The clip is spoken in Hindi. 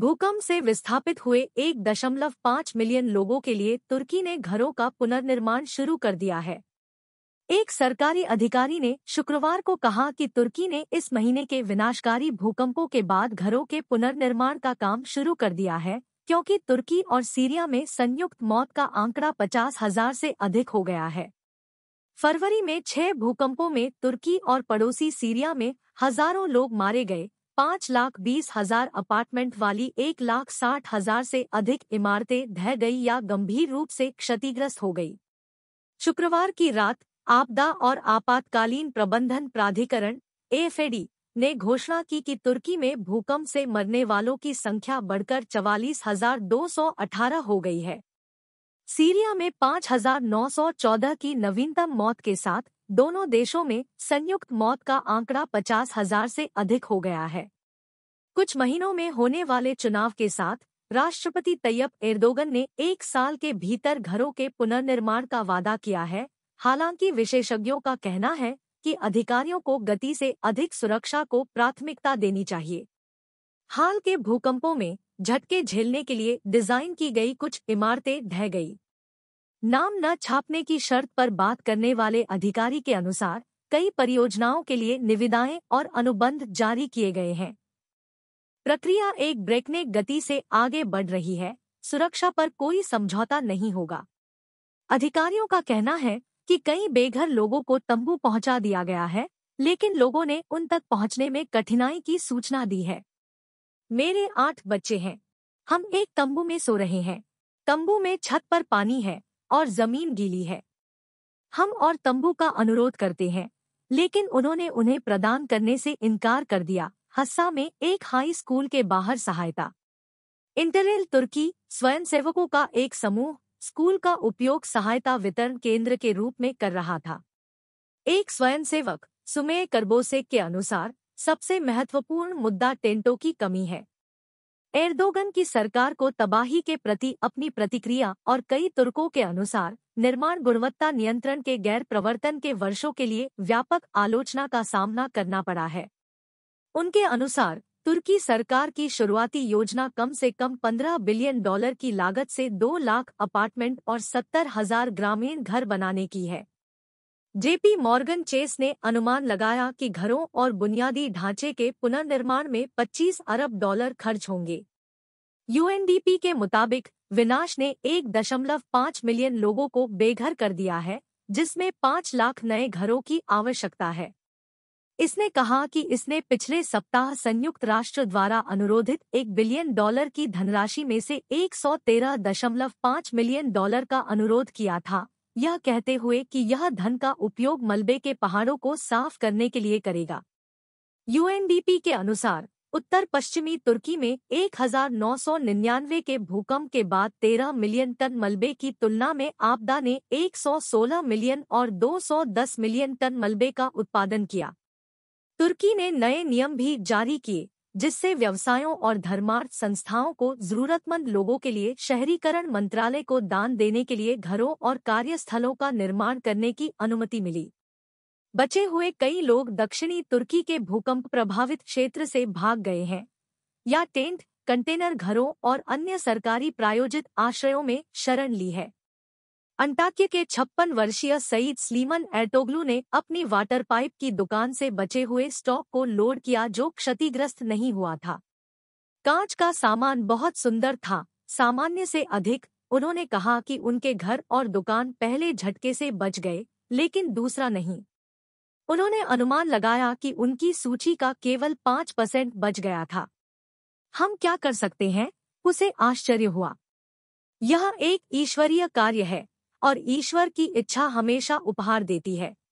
भूकंप से विस्थापित हुए एक दशमलव पाँच मिलियन लोगों के लिए तुर्की ने घरों का पुनर्निर्माण शुरू कर दिया है एक सरकारी अधिकारी ने शुक्रवार को कहा कि तुर्की ने इस महीने के विनाशकारी भूकंपों के बाद घरों के पुनर्निर्माण का काम शुरू कर दिया है क्योंकि तुर्की और सीरिया में संयुक्त मौत का आंकड़ा पचास हजार से अधिक हो गया है फरवरी में छह भूकंपों में तुर्की और पड़ोसी सीरिया में हजारों लोग मारे गए पाँच लाख बीस हजार अपार्टमेंट वाली एक लाख साठ हजार से अधिक इमारतें ढह गई या गंभीर रूप से क्षतिग्रस्त हो गई शुक्रवार की रात आपदा और आपातकालीन प्रबंधन प्राधिकरण एफएडी ने घोषणा की कि तुर्की में भूकंप से मरने वालों की संख्या बढ़कर चवालीस हजार दो सौ अठारह हो गई है सीरिया में 5,914 की नवीनतम मौत के साथ दोनों देशों में संयुक्त मौत का आंकड़ा 50,000 से अधिक हो गया है कुछ महीनों में होने वाले चुनाव के साथ राष्ट्रपति तैयब एर्दोगन ने एक साल के भीतर घरों के पुनर्निर्माण का वादा किया है हालांकि विशेषज्ञों का कहना है कि अधिकारियों को गति से अधिक सुरक्षा को प्राथमिकता देनी चाहिए हाल के भूकंपों में झटके झेलने के लिए डिजाइन की गई कुछ इमारतें ढह गई नाम न छापने की शर्त पर बात करने वाले अधिकारी के अनुसार कई परियोजनाओं के लिए निविदाएं और अनुबंध जारी किए गए हैं प्रक्रिया एक ब्रेकनेक गति से आगे बढ़ रही है सुरक्षा पर कोई समझौता नहीं होगा अधिकारियों का कहना है कि कई बेघर लोगों को तंबू पहुंचा दिया गया है लेकिन लोगों ने उन तक पहुंचने में कठिनाई की सूचना दी है मेरे आठ बच्चे हैं हम एक तंबू में सो रहे हैं तंबू में छत पर पानी है और जमीन गीली है हम और तंबू का अनुरोध करते हैं लेकिन उन्होंने उन्हें प्रदान करने से इनकार कर दिया हस्सा में एक हाई स्कूल के बाहर सहायता इंटरेल तुर्की स्वयंसेवकों का एक समूह स्कूल का उपयोग सहायता वितरण केंद्र के रूप में कर रहा था एक स्वयंसेवक सुमेय करबोसे के अनुसार सबसे महत्वपूर्ण मुद्दा टेंटों की कमी है एर्दोगन की सरकार को तबाही के प्रति अपनी प्रतिक्रिया और कई तुर्कों के अनुसार निर्माण गुणवत्ता नियंत्रण के गैर प्रवर्तन के वर्षों के लिए व्यापक आलोचना का सामना करना पड़ा है उनके अनुसार तुर्की सरकार की शुरुआती योजना कम से कम 15 बिलियन डॉलर की लागत से 2 लाख अपार्टमेंट और सत्तर हजार ग्रामीण घर बनाने की है जेपी मॉर्गन चेस ने अनुमान लगाया कि घरों और बुनियादी ढांचे के पुनर्निर्माण में 25 अरब डॉलर खर्च होंगे यूएनडीपी के मुताबिक विनाश ने 1.5 मिलियन लोगों को बेघर कर दिया है जिसमें 5 लाख नए घरों की आवश्यकता है इसने कहा कि इसने पिछले सप्ताह संयुक्त राष्ट्र द्वारा अनुरोधित एक बिलियन डॉलर की धनराशि में से पाँच मिलियन डॉलर का अनुरोध किया था यह कहते हुए कि यह धन का उपयोग मलबे के पहाड़ों को साफ करने के लिए करेगा यूएनडीपी के अनुसार उत्तर पश्चिमी तुर्की में 1999 के भूकंप के बाद 13 मिलियन टन मलबे की तुलना में आपदा ने 116 मिलियन और 210 मिलियन टन मलबे का उत्पादन किया तुर्की ने नए नियम भी जारी किए जिससे व्यवसायों और धर्मार्थ संस्थाओं को जरूरतमंद लोगों के लिए शहरीकरण मंत्रालय को दान देने के लिए घरों और कार्यस्थलों का निर्माण करने की अनुमति मिली बचे हुए कई लोग दक्षिणी तुर्की के भूकंप प्रभावित क्षेत्र से भाग गए हैं या टेंट कंटेनर घरों और अन्य सरकारी प्रायोजित आश्रयों में शरण ली है अंटाक्य के छप्पन वर्षीय सईद स्लीमन एर्टोग्लू ने अपनी वाटर पाइप की दुकान से बचे हुए स्टॉक को लोड किया जो क्षतिग्रस्त नहीं हुआ था कांच का सामान बहुत सुंदर था सामान्य से अधिक उन्होंने कहा कि उनके घर और दुकान पहले झटके से बच गए लेकिन दूसरा नहीं उन्होंने अनुमान लगाया कि उनकी सूची का केवल पांच परसेंट बच गया था हम क्या कर सकते हैं उसे आश्चर्य हुआ यह एक ईश्वरीय कार्य है और ईश्वर की इच्छा हमेशा उपहार देती है